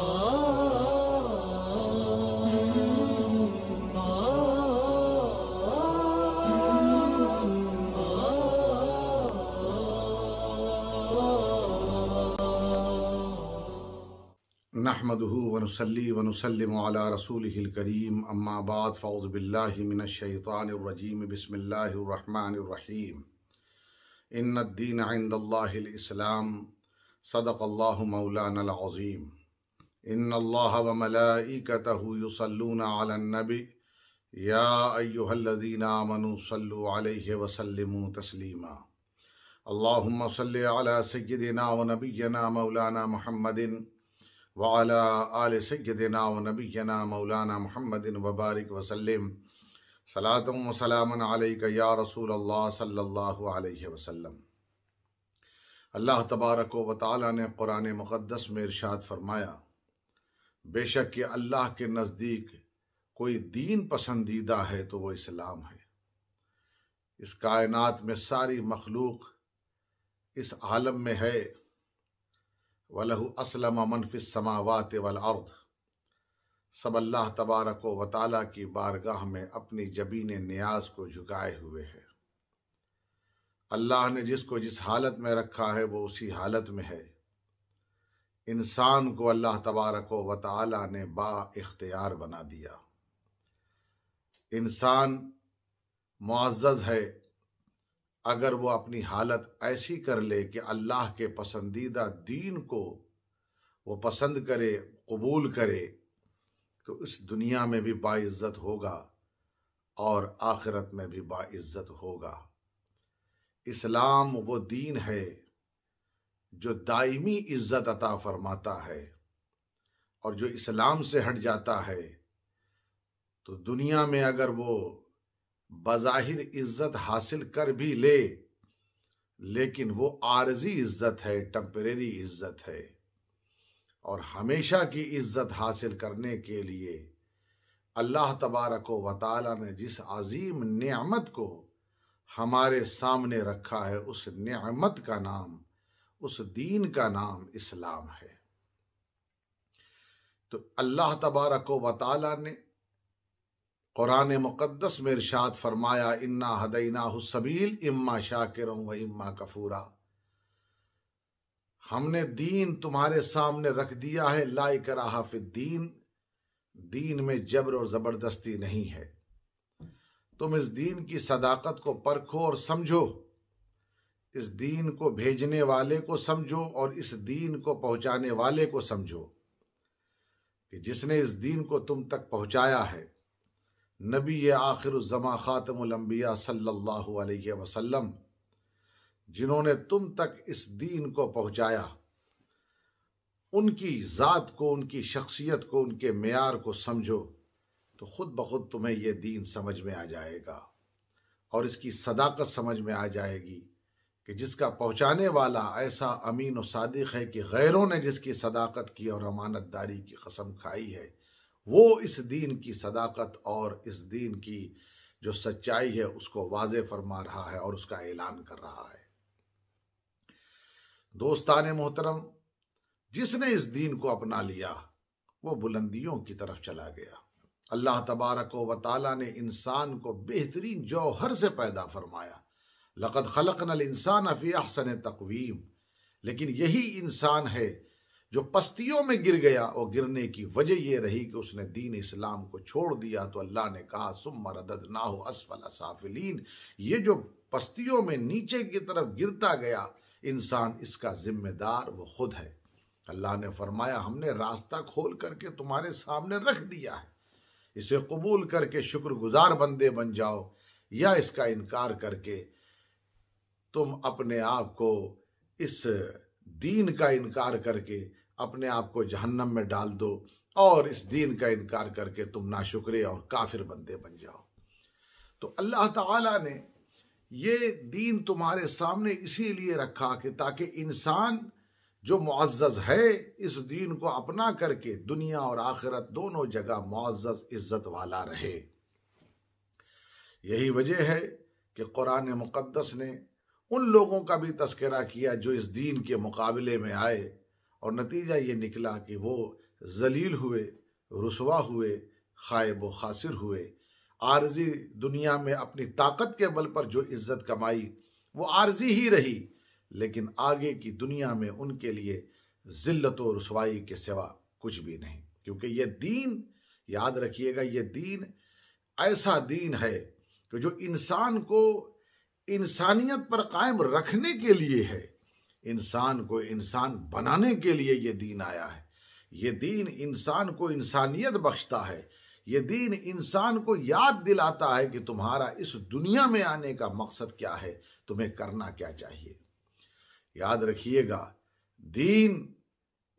नहमदहू वनसली वनसलम रसूल करीम अम्माबाद फ़ौज़बिल्लिमिनशैतानरजीम बसमीम इन दीन आंदल्लाम सदक़ल्ला मौलानज़ीम इन अल्लाह व मलाइकतहु युसल्लूना अलन नबी या अय्युहल्लज़ीना आमनु सल्लु अलैहि व सल्लिमू तस्लीमा अल्लाहुम्मा सल्लि अला सय्यिदिना व नबिय्यना मौलाना मुहम्मदिन व अला आलि सय्यिदिना व नबिय्यना मौलाना मुहम्मदिन व बारिक व सल्लिम सलातुम व सलामन अलैक या रसूल अल्लाह सल्लल्लाहु अलैहि वसल्लम अल्लाह तबारक व तआला ने कुरान मुक़द्दस में इरशाद फरमाया बेशक ये अल्लाह के नज़दीक कोई दीन पसंदीदा है तो वो इस्लाम है इस कायनात में सारी मखलूक इस आलम में है वलहु असलम समावात वल अर्द सब अल्लाह तबारक व ताली की बारगाह में अपनी जबीन न्याज को झुकाए हुए है अल्लाह ने जिसको जिस हालत में रखा है वो उसी हालत में है इंसान को अल्लाह तबारक व ताली ने बा इख्तियार बना दिया इंसान मुआज़ है अगर वो अपनी हालत ऐसी कर ले कि अल्लाह के पसंदीदा दीन को वो पसंद करे कबूल करे तो इस दुनिया में भी बाइज्जत होगा और आखिरत में भी बाइज्जत होगा इस्लाम वो दीन है जो दायमी इज्जत अता फरमाता है और जो इस्लाम से हट जाता है तो दुनिया में अगर वो बज़ाहिर इज्जत हासिल कर भी ले लेकिन वो आरजी इज्जत है टम्परेरी इज्जत है और हमेशा की इज्जत हासिल करने के लिए अल्लाह तबारक व ने जिस अजीम नेमत को हमारे सामने रखा है उस नेमत का नाम उस दीन का नाम इस्लाम है तो अल्लाह तबारक व ताली ने क़ुरान मुक़दस में इरशाद फरमाया इन्ना हदईना सबील इम्मा शाकिर व इम्मा कफूरा हमने दीन तुम्हारे सामने रख दिया है लाई कराहा दीन दीन में जबर और ज़बरदस्ती नहीं है तुम इस दीन की सदाकत को परखो और समझो इस दीन को भेजने वाले को समझो और इस दीन को पहुंचाने वाले को समझो कि जिसने इस दीन को तुम तक पहुंचाया है नबी ये आखिर ज़मा ख़ातमबिया सल्लल्लाहु अलैहि वसल्लम जिन्होंने तुम तक इस दीन को पहुंचाया उनकी ज़ात को उनकी शख्सियत को उनके मैार को समझो तो ख़ुद ब खुद तुम्हें यह दीन समझ में आ जाएगा और इसकी सदाकत समझ में आ जाएगी कि जिसका पहुंचाने वाला ऐसा अमीन और सादिक है कि गैरों ने जिसकी सदाकत की और अमानतदारी की कसम खाई है वो इस दीन की सदाकत और इस दीन की जो सच्चाई है उसको वाज फरमा रहा है और उसका ऐलान कर रहा है दोस्तान मोहतरम जिसने इस दीन को अपना लिया वो बुलंदियों की तरफ चला गया अल्लाह तबारक व ताली ने इंसान को बेहतरीन जौहर से पैदा फरमाया लक़द खलक नल इंसान अफी अहसन तकवीम लेकिन यही इंसान है जो पस्तियों में गिर गया और गिरने की वजह यह रही कि उसने दीन इस्लाम को छोड़ दिया तो अल्लाह ने कहा सुम रदद ना हो असफल असाफिलीन ये जो पस्तियों में नीचे की तरफ गिरता गया इंसान इसका जिम्मेदार वो खुद है अल्लाह ने फरमाया हमने रास्ता खोल करके तुम्हारे सामने रख दिया है इसे कबूल करके शुक्रगुजार बंदे बन जाओ या इसका इनकार करके तुम अपने आप को इस दीन का इनकार करके अपने आप को जहन्नम में डाल दो और इस दीन का इनकार करके तुम नाशुक्रे और काफिर बंदे बन जाओ तो अल्लाह ताला ने ये दीन तुम्हारे सामने इसीलिए रखा कि ताकि इंसान जो मुआज़ है इस दीन को अपना करके दुनिया और आखिरत दोनों जगह मुआज़ इज़्ज़त वाला रहे यही वजह है कि कुरान मुक़दस ने उन लोगों का भी तस्करा किया जो इस दीन के मुकाबले में आए और नतीजा ये निकला कि वो जलील हुए रसवा हुए खायब खासिर हुए आर्जी दुनिया में अपनी ताकत के बल पर जो इज्जत कमाई वो आर्जी ही रही लेकिन आगे की दुनिया में उनके लिए ज़िल्लत और रसवाई के सिवा कुछ भी नहीं क्योंकि ये दीन याद रखिएगा ये दीन ऐसा दीन है कि जो इंसान को इंसानियत पर कायम रखने के लिए है इंसान को इंसान बनाने के लिए ये दीन आया है ये दीन इंसान को इंसानियत बख्शता है ये दीन इंसान को याद दिलाता है कि तुम्हारा इस दुनिया में आने का मकसद क्या है तुम्हें करना क्या चाहिए याद रखिएगा दीन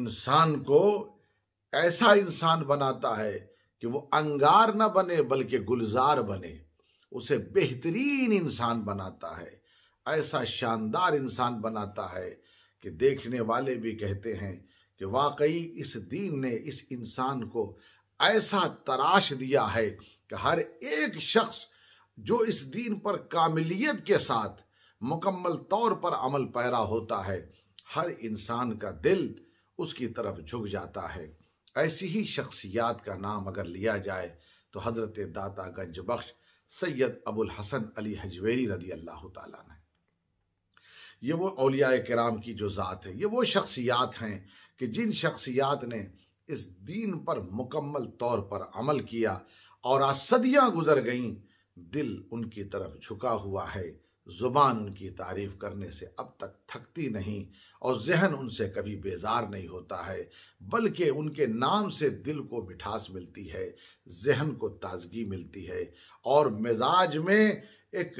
इंसान को ऐसा इंसान बनाता है कि वो अंगार ना बने बल्कि गुलजार बने उसे बेहतरीन इंसान बनाता है ऐसा शानदार इंसान बनाता है कि देखने वाले भी कहते हैं कि वाकई इस दीन ने इस इंसान को ऐसा तराश दिया है कि हर एक शख्स जो इस दीन पर कामिलियत के साथ मुकम्मल तौर पर अमल पैरा होता है हर इंसान का दिल उसकी तरफ झुक जाता है ऐसी ही शख्सियात का नाम अगर लिया जाए तो हज़रत दाता गंज बख्श सैयद अबुल हसन अली हजवेरी रदी अल्लाह ने ये वो अलिया कराम की जो ज़ात है ये वो शख्सियात हैं कि जिन शख्सियात ने इस दीन पर मुकम्मल तौर पर अमल किया और आज सदियाँ गुजर गईं दिल उनकी तरफ झुका हुआ है ज़ुबान उनकी तारीफ़ करने से अब तक थकती नहीं और जहन उनसे कभी बेजार नहीं होता है बल्कि उनके नाम से दिल को मिठास मिलती है जहन को ताजगी मिलती है और मिजाज में एक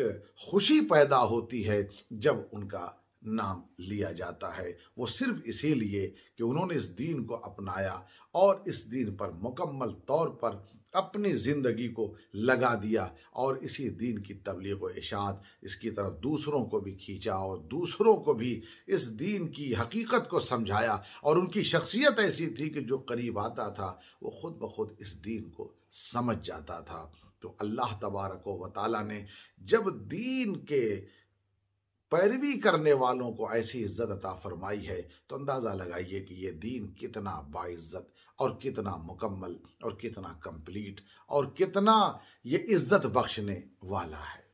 खुशी पैदा होती है जब उनका नाम लिया जाता है वो सिर्फ इसीलिए कि उन्होंने इस दीन को अपनाया और इस दीन पर मुकम्मल तौर पर अपनी ज़िंदगी को लगा दिया और इसी दीन की तबलीग व इशात इसकी तरफ दूसरों को भी खींचा और दूसरों को भी इस दीन की हकीकत को समझाया और उनकी शख्सियत ऐसी थी कि जो करीब आता था वो खुद ब खुद इस दीन को समझ जाता था तो अल्लाह तबारक व ताली ने जब दीन के पैरवी करने वालों को ऐसी इज्जत अता फरमाई है तो अंदाज़ा लगाइए कि ये दीन कितना बाइज्जत और कितना मुकम्मल और कितना कंप्लीट और कितना ये इज्जत बख्शने वाला है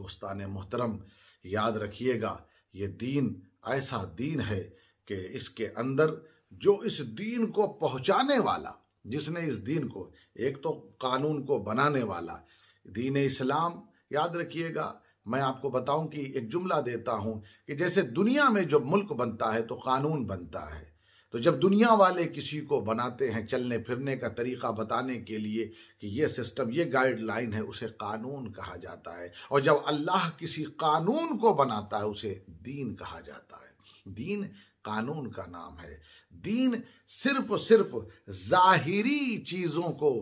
दोस्तान मोहतरम याद रखिएगा ये दीन ऐसा दीन है कि इसके अंदर जो इस दीन को पहुंचाने वाला जिसने इस दीन को एक तो कानून को बनाने वाला दीन इस्लाम याद रखिएगा मैं आपको बताऊं कि एक जुमला देता हूं कि जैसे दुनिया में जब मुल्क बनता है तो कानून बनता है तो जब दुनिया वाले किसी को बनाते हैं चलने फिरने का तरीका बताने के लिए कि ये सिस्टम ये गाइडलाइन है उसे कानून कहा जाता है और जब अल्लाह किसी कानून को बनाता है उसे दीन कहा जाता है दीन कानून का नाम है दीन सिर्फ सिर्फ जाहिरी चीज़ों को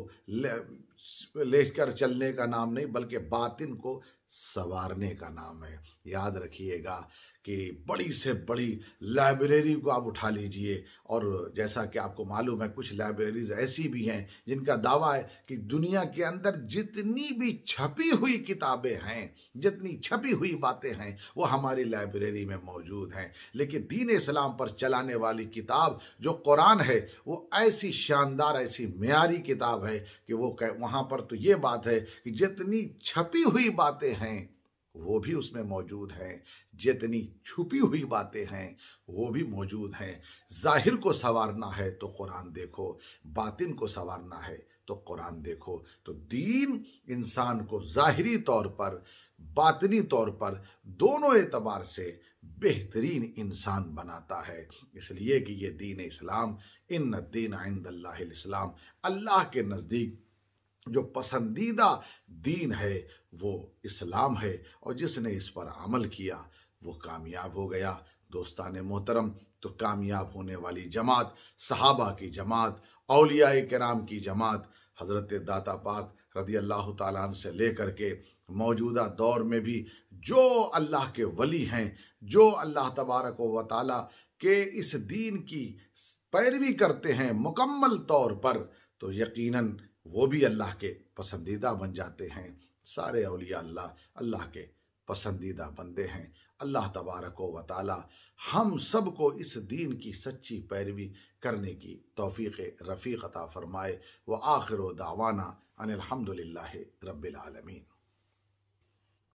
लेकर चलने का नाम नहीं बल्कि बातिन को सवारने का नाम है याद रखिएगा कि बड़ी से बड़ी लाइब्रेरी को आप उठा लीजिए और जैसा कि आपको मालूम है कुछ लाइब्रेरीज ऐसी भी हैं जिनका दावा है कि दुनिया के अंदर जितनी भी छपी हुई किताबें हैं जितनी छपी हुई बातें हैं वो हमारी लाइब्रेरी में मौजूद हैं लेकिन दीन इस्लाम पर चलाने वाली किताब जो कुरान है वो ऐसी शानदार ऐसी मीरी किताब है कि वो वहाँ पर तो ये बात है कि जितनी छपी हुई बातें हैं वो भी उसमें मौजूद हैं जितनी छुपी हुई बातें हैं वो भी मौजूद हैं जाहिर को संवारना है तो कुरान देखो बातिन को संवारना है तो कुरान देखो तो दीन इंसान को ज़ाहरी तौर पर बातनी तौर पर दोनों एतबार से बेहतरीन इंसान बनाता है इसलिए कि ये दीन इस्लाम इन दीन आइंद इस्लाम अल्लाह के नज़दीक जो पसंदीदा दीन है वो इस्लाम है और जिसने इस पर अमल किया वो कामयाब हो गया दोस्तान मोहतरम तो कामयाब होने वाली जमात सहाबा की जमात अलिया कराम की जमात हज़रत दाता पाक रदी अल्लाह तन से लेकर के मौजूदा दौर में भी जो अल्लाह के वली हैं जो अल्लाह तबारक व ताली के इस दीन की पैरवी करते हैं मुकम्मल तौर पर तो यकीनन वो भी अल्लाह के पसंदीदा बन जाते हैं सारे अलिया अल्लाह अल्लाह के पसंदीदा बनते हैं अल्लाह तबारक व ताली हम सब को इस दीन की सच्ची पैरवी करने की तोफ़ी रफ़ी अता फ़रमाए व आखिर दावाना अनिलहमदिल्ला रबालमीन